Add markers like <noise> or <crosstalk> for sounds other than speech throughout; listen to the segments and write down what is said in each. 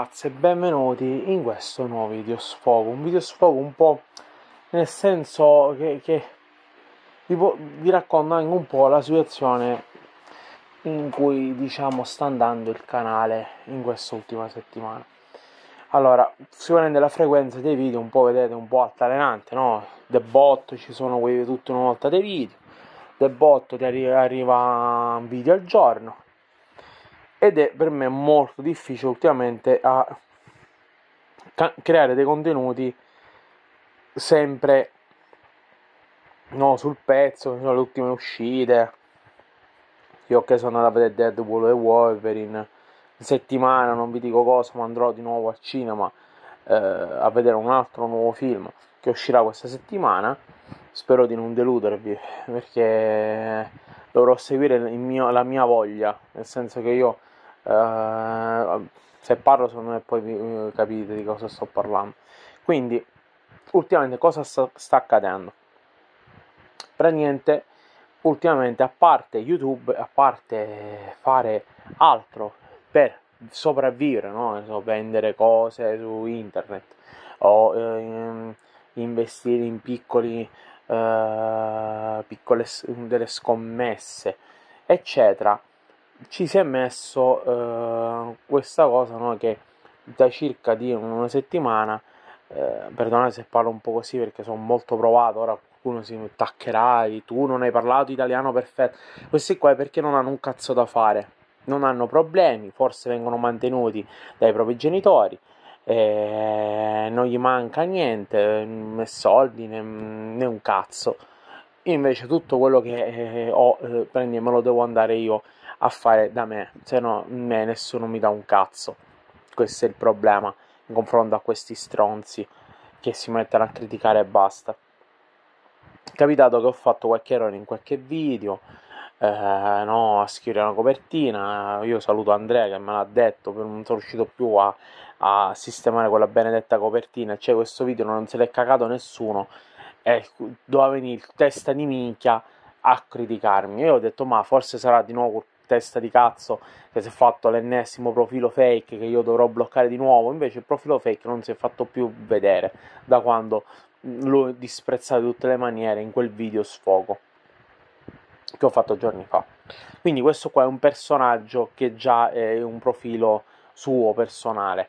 ragazzi e benvenuti in questo nuovo video sfogo, un video sfogo un po' nel senso che, che vi, po- vi, racconto anche un po' la situazione in cui diciamo sta andando il canale in quest'ultima settimana. Allora, sicuramente la frequenza dei video un po' vedete un po' altalenante, no? The bot ci sono quei tutta una volta dei video, The bot ti arri- arriva un video al giorno ed è per me molto difficile ultimamente a ca- creare dei contenuti sempre no, sul pezzo, sono le ultime uscite. Io che sono andato a vedere Deadpool e Wolverine in settimana, non vi dico cosa, ma andrò di nuovo al cinema eh, a vedere un altro nuovo film che uscirà questa settimana. Spero di non deludervi perché dovrò seguire mio, la mia voglia, nel senso che io Uh, se parlo secondo me poi capite di cosa sto parlando. Quindi, ultimamente cosa sta, sta accadendo? Praticamente, ultimamente, a parte YouTube, a parte fare altro per sopravvivere, no? so, vendere cose su internet o eh, investire in piccoli, eh, piccole, delle scommesse, eccetera ci si è messo eh, questa cosa no, che da circa di una settimana, eh, perdonate se parlo un po' così perché sono molto provato, ora qualcuno si attaccherà, tu non hai parlato italiano perfetto, questi qua è perché non hanno un cazzo da fare, non hanno problemi, forse vengono mantenuti dai propri genitori, eh, non gli manca niente, né soldi né, né un cazzo. Invece tutto quello che eh, ho eh, prendi me lo devo andare io a fare da me, se no me nessuno mi dà un cazzo. Questo è il problema in confronto a questi stronzi che si mettono a criticare e basta. capitato che ho fatto qualche errore in qualche video, eh, no, a scrivere una copertina. Io saluto Andrea che me l'ha detto, non sono riuscito più a, a sistemare quella benedetta copertina. Cioè, questo video non se l'è cagato nessuno e doveva venire testa di minchia a criticarmi. Io ho detto, ma forse sarà di nuovo testa di cazzo che si è fatto l'ennesimo profilo fake che io dovrò bloccare di nuovo, invece il profilo fake non si è fatto più vedere da quando lo disprezzate tutte le maniere in quel video sfogo che ho fatto giorni fa. Quindi questo qua è un personaggio che già è un profilo suo personale.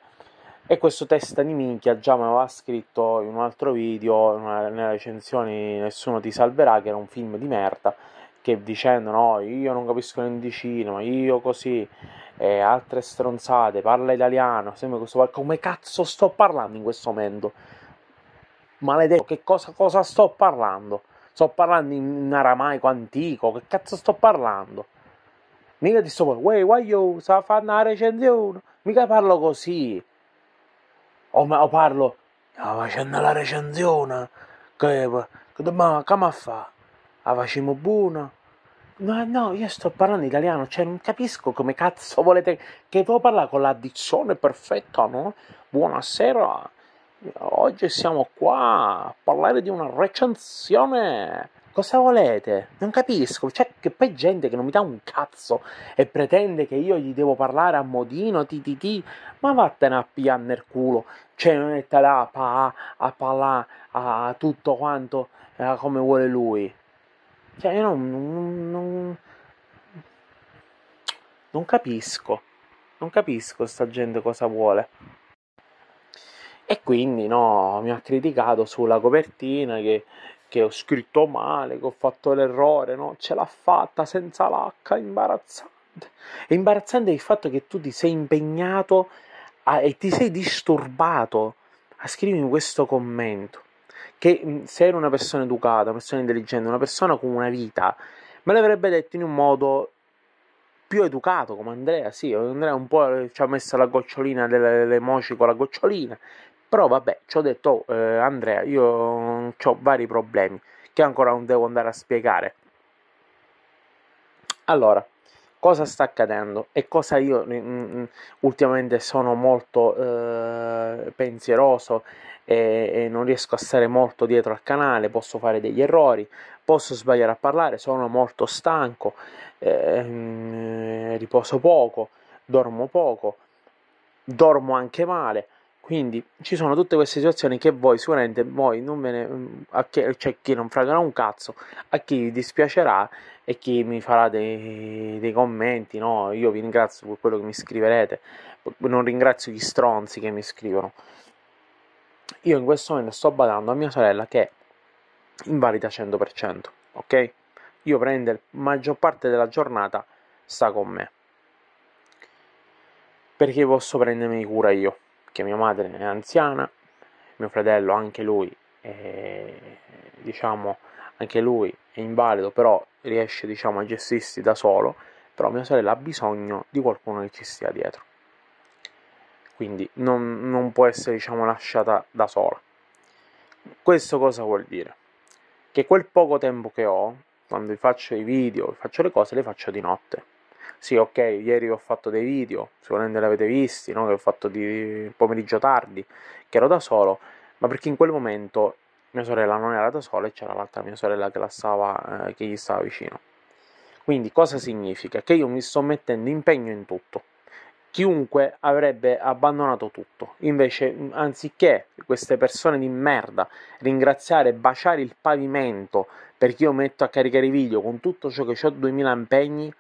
E questo testa di minchia già me l'aveva scritto in un altro video, nella recensione Nessuno ti salverà, che era un film di merda, che dicendo no, io non capisco l'indicino, io così, e eh, altre stronzate, parla italiano, questo, come cazzo sto parlando in questo momento? Maledetto, che cosa, cosa sto parlando? Sto parlando in aramaico antico, che cazzo sto parlando? Mica ti sto parlando, wey, why you, sta facendo una recensione, mica parlo così. O, o parlo, sta facendo la recensione, che, che, ma, come fa? avacimo buono. No, no, io sto parlando italiano, cioè non capisco come cazzo volete che devo parlare con l'addizione perfetta, no? Buonasera, oggi siamo qua a parlare di una recensione. Cosa volete? Non capisco, cioè che poi gente che non mi dà un cazzo e pretende che io gli devo parlare a modino, ti ti ti, ma vattene a pigliare nel culo, cioè non è là pa, a parlare a tutto quanto eh, come vuole lui. Cioè, io non, non, non, non capisco. Non capisco sta gente cosa vuole. E quindi no, mi ha criticato sulla copertina che, che ho scritto male, che ho fatto l'errore, no? Ce l'ha fatta senza l'H, imbarazzante. È imbarazzante il fatto che tu ti sei impegnato a, e ti sei disturbato a scrivermi questo commento che se era una persona educata, una persona intelligente, una persona con una vita, me l'avrebbe detto in un modo più educato come Andrea, sì, Andrea un po' ci ha messo la gocciolina delle, delle moci con la gocciolina, però vabbè, ci ho detto, oh, eh, Andrea, io mm, ho vari problemi che ancora non devo andare a spiegare. Allora, cosa sta accadendo e cosa io mh, mm, mm, mm, ultimamente sono molto eh, pensieroso e, e, non riesco a stare molto dietro al canale, posso fare degli errori, posso sbagliare a parlare, sono molto stanco, eh, mh, riposo poco, dormo poco, dormo anche male quindi ci sono tutte queste situazioni che voi sicuramente voi non ve ne, mm, a chi, cioè chi non fragherà un cazzo, a chi vi dispiacerà e chi mi farà dei, dei commenti, no? Io vi ringrazio per quello che mi scriverete, non ringrazio gli stronzi che mi scrivono. Io in questo momento sto badando a mia sorella che è invalida 100%, ok? Io prendo la maggior parte della giornata sta con me. Perché posso prendermi cura io perché mia madre è anziana, mio fratello anche lui, è, diciamo, anche lui è invalido, però riesce diciamo, a gestirsi da solo, però mia sorella ha bisogno di qualcuno che ci stia dietro. Quindi non, non può essere diciamo, lasciata da sola. Questo cosa vuol dire? Che quel poco tempo che ho, quando faccio i video, faccio le cose, le faccio di notte. Sì, ok, ieri ho fatto dei video, sicuramente li avete visti, no? che ho fatto di pomeriggio tardi, che ero da solo, ma perché in quel momento mia sorella non era da sola e c'era l'altra mia sorella che, la stava, eh, che gli stava vicino. Quindi cosa significa? Che io mi sto mettendo impegno in tutto. Chiunque avrebbe abbandonato tutto. Invece, anziché queste persone di merda ringraziare, baciare il pavimento perché io metto a caricare i video con tutto ciò che ho 2000 impegni,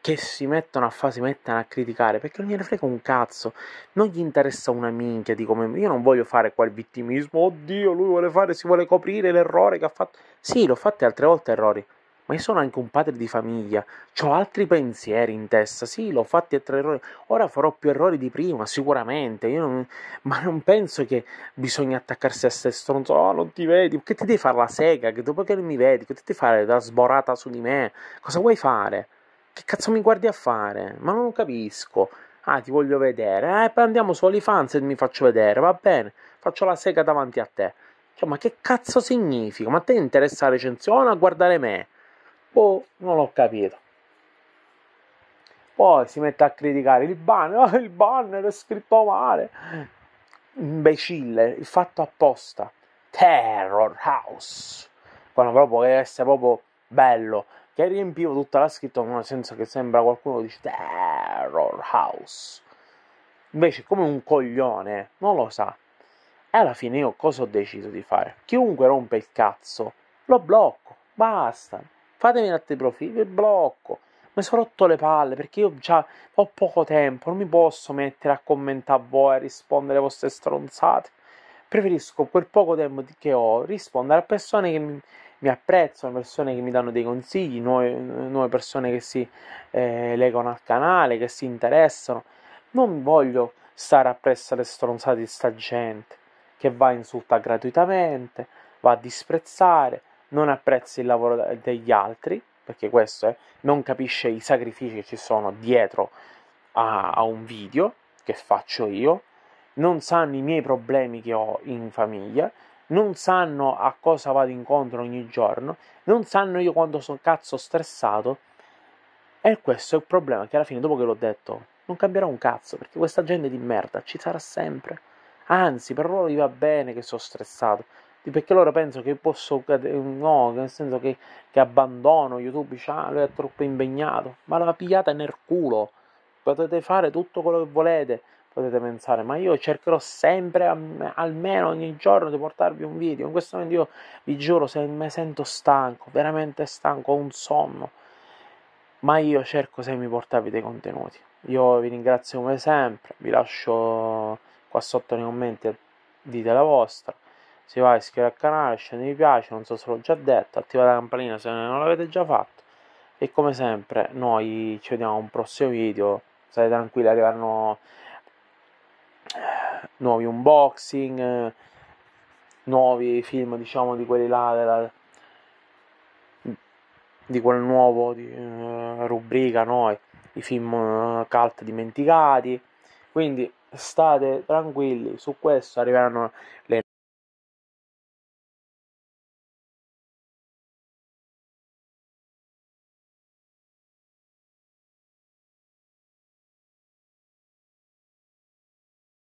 che si mettono a fare, si mettono a criticare perché non gliene frega un cazzo, non gli interessa una minchia di come. Io non voglio fare quel vittimismo, oddio, lui vuole fare, si vuole coprire l'errore che ha fatto. Sì, l'ho fatto altre volte errori, ma io sono anche un padre di famiglia, ho altri pensieri in testa, sì, l'ho fatti a tre errori, ora farò più errori di prima, sicuramente, non, <laughs> ma non penso che bisogna attaccarsi a se stronzo, oh non ti vedi, che ti devi fare la sega, che dopo che non mi vedi, che ti devi fare la sborata su di me, cosa vuoi fare? che cazzo mi guardi a fare? Ma non capisco. Ah, ti voglio vedere. Eh, poi andiamo su OnlyFans e mi faccio vedere, va bene. Faccio la sega davanti a te. Cioè, ma che cazzo significa? Ma a te interessa la recensione o a guardare me? Boh, non ho capito. Poi si mette a criticare il banner. Oh, <laughs> il banner è scritto male. Imbecille, fatto apposta. Terror House. Quando proprio deve essere proprio bello che riempiva tutta la scritta con una senso che sembra qualcuno che dice Terror House. Invece, come un coglione, non lo sa. E alla fine io cosa ho deciso di fare? Chiunque rompe il cazzo, lo blocco, basta. Fatemi altri profili, blocco. Mi sono rotto le palle perché io già ho poco tempo, non mi posso mettere a commentare a voi, a rispondere alle vostre stronzate. Preferisco quel poco tempo che ho rispondere a persone che mi, mi apprezzano, persone che mi danno dei consigli, nuove, nuove persone che si eh, legano al canale, che si interessano. Non voglio stare appresso alle stronzate di sta gente che va a insultare gratuitamente, va a disprezzare, non apprezza il lavoro degli altri, perché questo è, non capisce i sacrifici che ci sono dietro a, a un video che faccio io, non sanno i miei problemi che ho in famiglia, non sanno a cosa vado incontro ogni giorno, non sanno io quando sono cazzo stressato. E questo è il problema, che alla fine, dopo che l'ho detto, non cambierà un cazzo, perché questa gente di merda ci sarà sempre. Anzi, per loro gli va bene che sono stressato, perché loro pensano che posso no, nel senso che, che abbandono YouTube, dice, ah, lui è troppo impegnato, ma la pigliata nel culo, potete fare tutto quello che volete, potete pensare, ma io cercherò sempre, almeno ogni giorno, di portarvi un video. In questo momento io vi giuro, se mi sento stanco, veramente stanco, ho un sonno, ma io cerco se mi portarvi dei contenuti. Io vi ringrazio come sempre, vi lascio qua sotto nei commenti, dite la vostra. Se vai, iscrivete al canale, scende mi piace, non so se l'ho già detto, attivate la campanellina se non l'avete già fatto. E come sempre, noi ci vediamo a un prossimo video. State tranquilli, arriveranno nuovi unboxing, nuovi film, diciamo, di quelli là della, di quel nuovo di, uh, rubrica, no? i film uh, cult dimenticati. Quindi state tranquilli, su questo arriveranno le